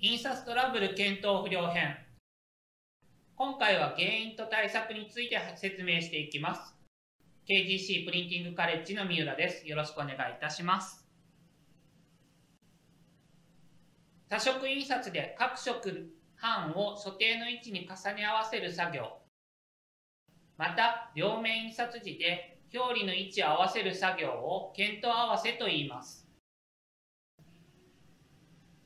印刷トラブル検討不良編。今回は原因と対策について説明していきます。KGC プリンティングカレッジの三浦です。よろしくお願いいたします。多色印刷で各色版を所定の位置に重ね合わせる作業。また、両面印刷時で表裏の位置を合わせる作業を検討合わせと言います。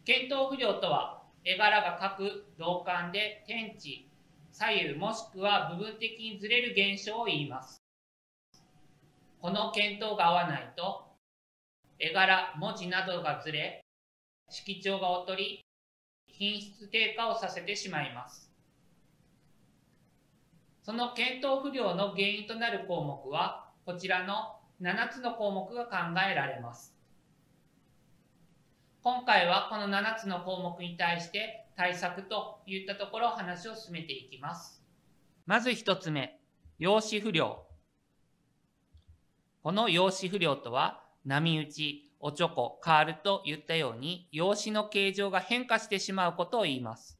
検討不良とは、絵柄が各同感で天地、左右もしくは部分的にずれる現象を言います。この検討が合わないと、絵柄、文字などがずれ、色調が劣り、品質低下をさせてしまいます。その検討不良の原因となる項目は、こちらの7つの項目が考えられます。今回はこの7つの項目に対して対策といったところ話を進めていきます。まず1つ目、陽子不良。この陽子不良とは、波打ち、おちょこ、カールと言ったように、陽子の形状が変化してしまうことを言います。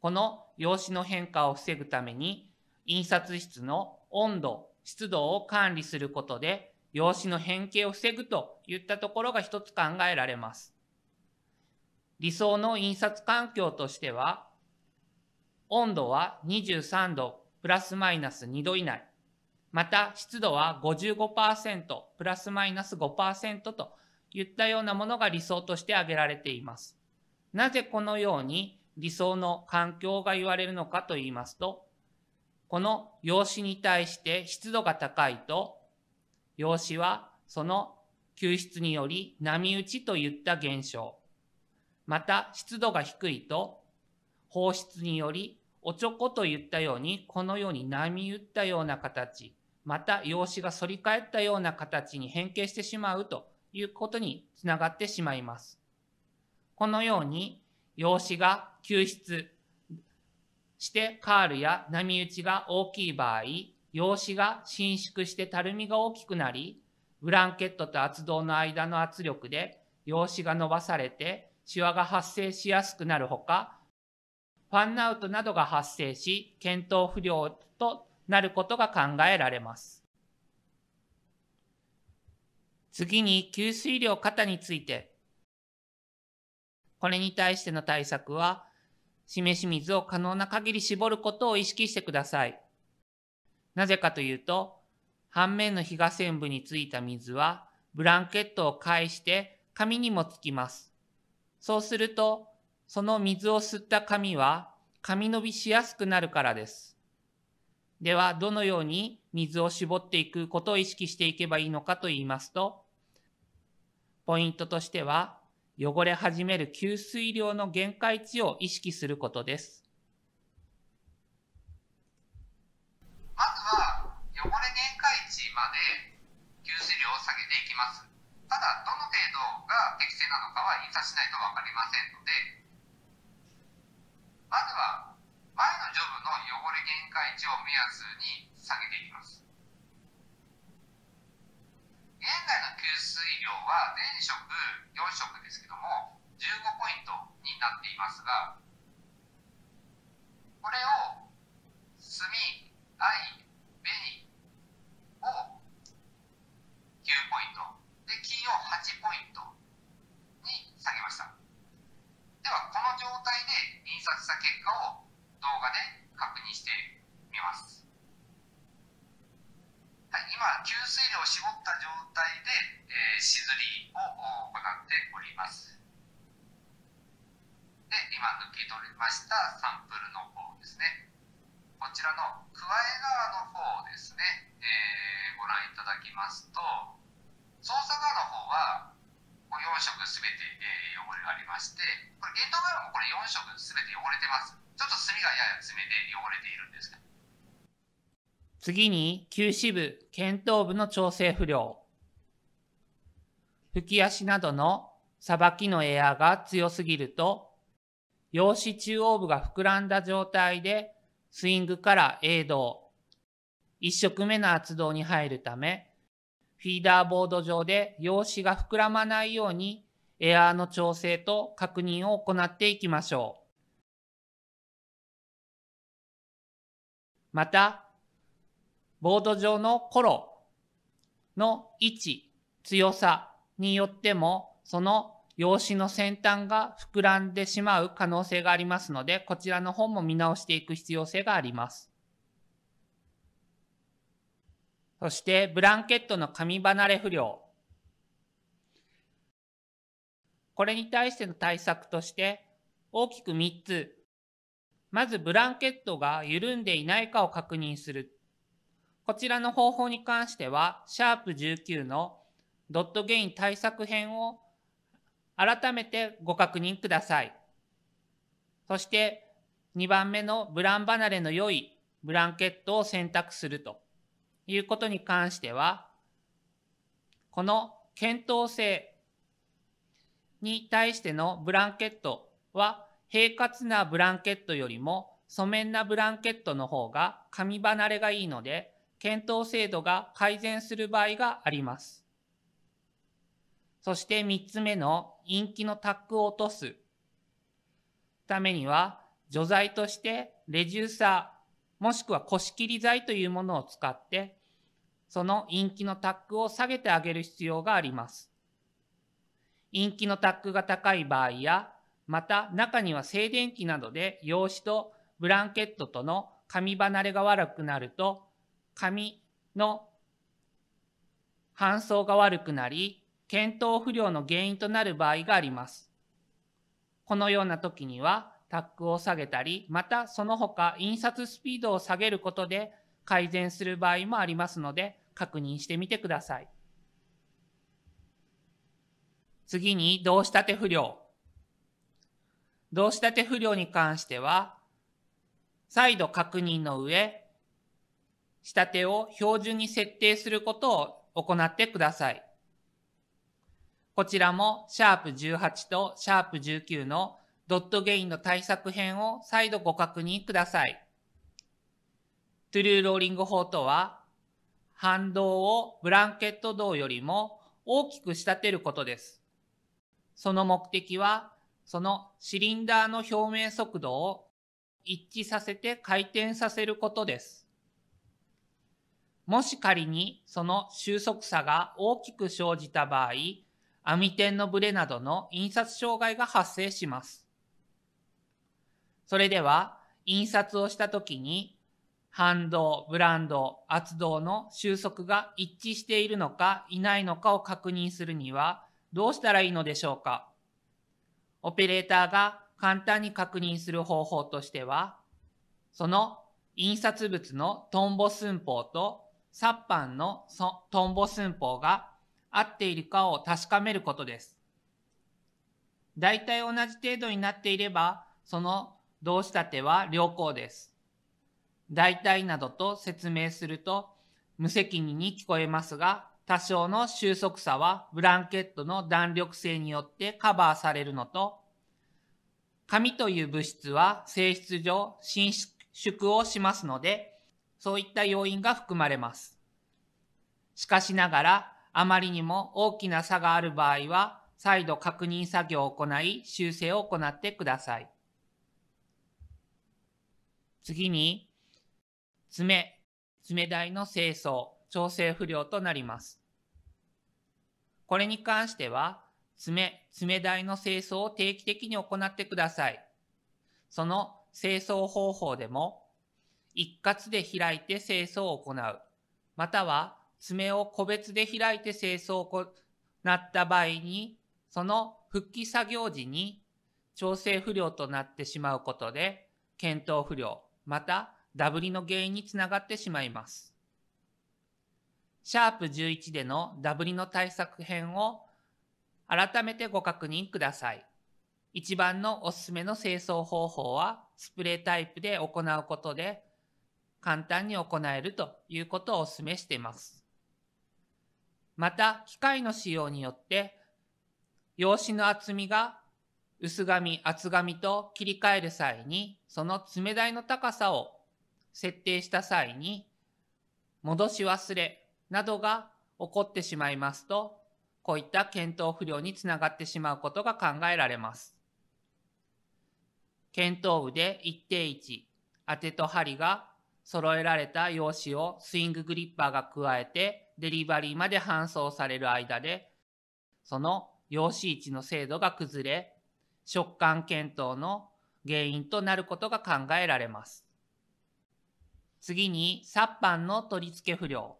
この陽子の変化を防ぐために、印刷室の温度、湿度を管理することで、用紙の変形を防ぐといったところが一つ考えられます。理想の印刷環境としては、温度は23度プラスマイナス2度以内、また湿度は55%プラスマイナス5%といったようなものが理想として挙げられています。なぜこのように理想の環境が言われるのかと言いますと、この用紙に対して湿度が高いと養子はその救出により波打ちといった現象。また湿度が低いと放出によりおちょこといったようにこのように波打ったような形、また養子が反り返ったような形に変形してしまうということにつながってしまいます。このように養子が救出してカールや波打ちが大きい場合、用紙が伸縮してたるみが大きくなり、ブランケットと圧動の間の圧力で用紙が伸ばされて、シワが発生しやすくなるほか、ファンアウトなどが発生し、検討不良となることが考えられます。次に吸水量肩について。これに対しての対策は、示し水を可能な限り絞ることを意識してください。なぜかというと、反面のが線部についた水は、ブランケットを介して紙にもつきます。そうすると、その水を吸った紙は、紙伸びしやすくなるからです。では、どのように水を絞っていくことを意識していけばいいのかと言いますと、ポイントとしては、汚れ始める吸水量の限界値を意識することです。きます。ただ、どの程度が適正なのかは印刷しないと分かりませんので、まずは前のジョブの汚れ限界値を目安に下げていきます。現在の給水量は全色4色ですけども15ポイントになっていますがき取りましたサンプルの方ですねこちらの加え側の方ですね、えー、ご覧いただきますと操作側の方はこ4色すべて、えー、汚れがありましてこれゲート側もこれ4色すべて汚れてますちょっと墨がやや爪で汚れているんですけ次に旧支部検討部の調整不良吹き足などのさばきのエアが強すぎると陽子中央部が膨らんだ状態で、スイングから鋭動。一色目の圧動に入るため、フィーダーボード上で陽子が膨らまないように、エアーの調整と確認を行っていきましょう。また、ボード上のコロの位置、強さによっても、その用紙の先端が膨らんでしまう可能性がありますので、こちらの方も見直していく必要性があります。そして、ブランケットの紙離れ不良。これに対しての対策として、大きく3つ。まず、ブランケットが緩んでいないかを確認する。こちらの方法に関しては、シャープ19のドットゲイン対策編を改めてご確認ください。そして2番目のブラン離れの良いブランケットを選択するということに関しては、この検討性に対してのブランケットは平滑なブランケットよりも素面なブランケットの方が紙離れがいいので、検討制度が改善する場合があります。そして3つ目の陰気のタックを落とすためには、除剤としてレジューサー、もしくは腰切り剤というものを使って、その陰気のタックを下げてあげる必要があります。陰気のタックが高い場合や、また中には静電気などで用紙とブランケットとの紙離れが悪くなると、紙の搬送が悪くなり、検討不良の原因となる場合があります。このような時には、タックを下げたり、またその他印刷スピードを下げることで改善する場合もありますので、確認してみてください。次に、動仕立て不良。動仕立て不良に関しては、再度確認の上、仕立てを標準に設定することを行ってください。こちらもシャープ18とシャープ19のドットゲインの対策編を再度ご確認ください。トゥルーローリング法とは、反動をブランケット動よりも大きく仕立てることです。その目的は、そのシリンダーの表面速度を一致させて回転させることです。もし仮にその収束差が大きく生じた場合、網点のブレなどの印刷障害が発生します。それでは、印刷をしたときに、反動、ブランド、圧動の収束が一致しているのかいないのかを確認するにはどうしたらいいのでしょうかオペレーターが簡単に確認する方法としては、その印刷物のトンボ寸法とサッパンのトンボ寸法が合っているかを確かめることです。大体同じ程度になっていれば、その動詞立ては良好です。大体などと説明すると無責任に聞こえますが、多少の収束差はブランケットの弾力性によってカバーされるのと、紙という物質は性質上伸縮をしますので、そういった要因が含まれます。しかしながら、あまりにも大きな差がある場合は、再度確認作業を行い、修正を行ってください。次に、爪、爪台の清掃、調整不良となります。これに関しては、爪、爪台の清掃を定期的に行ってください。その清掃方法でも、一括で開いて清掃を行う、または爪を個別で開いて清掃を行った場合に、その復帰作業時に調整不良となってしまうことで、検討不良、またダブりの原因につながってしまいます。シャープ11でのダブりの対策編を改めてご確認ください。一番のおすすめの清掃方法はスプレータイプで行うことで簡単に行えるということをお勧めしています。また、機械の使用によって、用紙の厚みが薄紙、厚紙と切り替える際に、その爪台の高さを設定した際に、戻し忘れなどが起こってしまいますと、こういった検討不良につながってしまうことが考えられます。検討部で一定位置、当てと針が揃えられた用紙をスインググリッパーが加えてデリバリーまで搬送される間で、その用子位置の精度が崩れ、食感検討の原因となることが考えられます。次に、殺板の取り付け不良。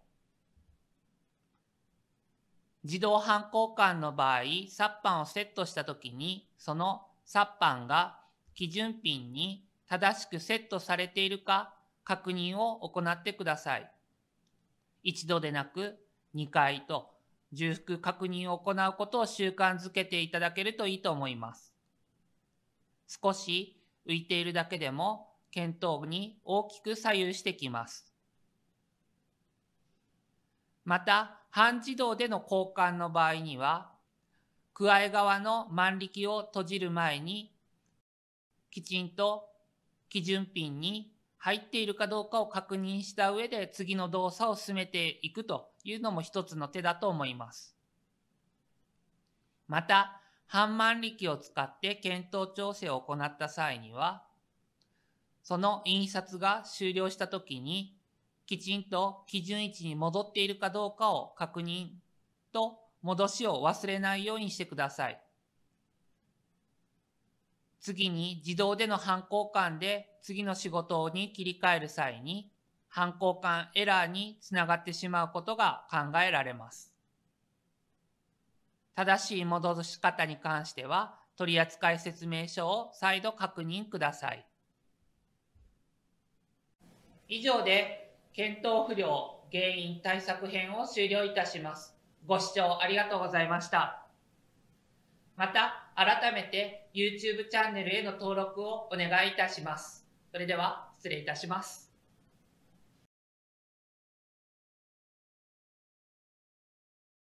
自動反抗管の場合、殺板をセットした時に、その殺板が基準ピンに正しくセットされているか確認を行ってください。一度でなく2回と重複確認を行うことを習慣づけていただけるといいと思います。少し浮いているだけでも検討に大きく左右してきます。また、半自動での交換の場合には、加え側の万力を閉じる前に、きちんと基準ピンに入っているかどうかを確認した上で次の動作を進めていくというのも一つの手だと思います。また、半万力を使って検討調整を行った際には、その印刷が終了した時に、きちんと基準位置に戻っているかどうかを確認と戻しを忘れないようにしてください。次に自動での反抗感で次の仕事に切り替える際に、反抗感エラーにつながってしまうことが考えられます。正しい戻し方に関しては、取扱説明書を再度確認ください。以上で、検討不良原因対策編を終了いたします。ご視聴ありがとうございました。また、改めて YouTube チャンネルへの登録をお願いいたします。それでは失礼いたします。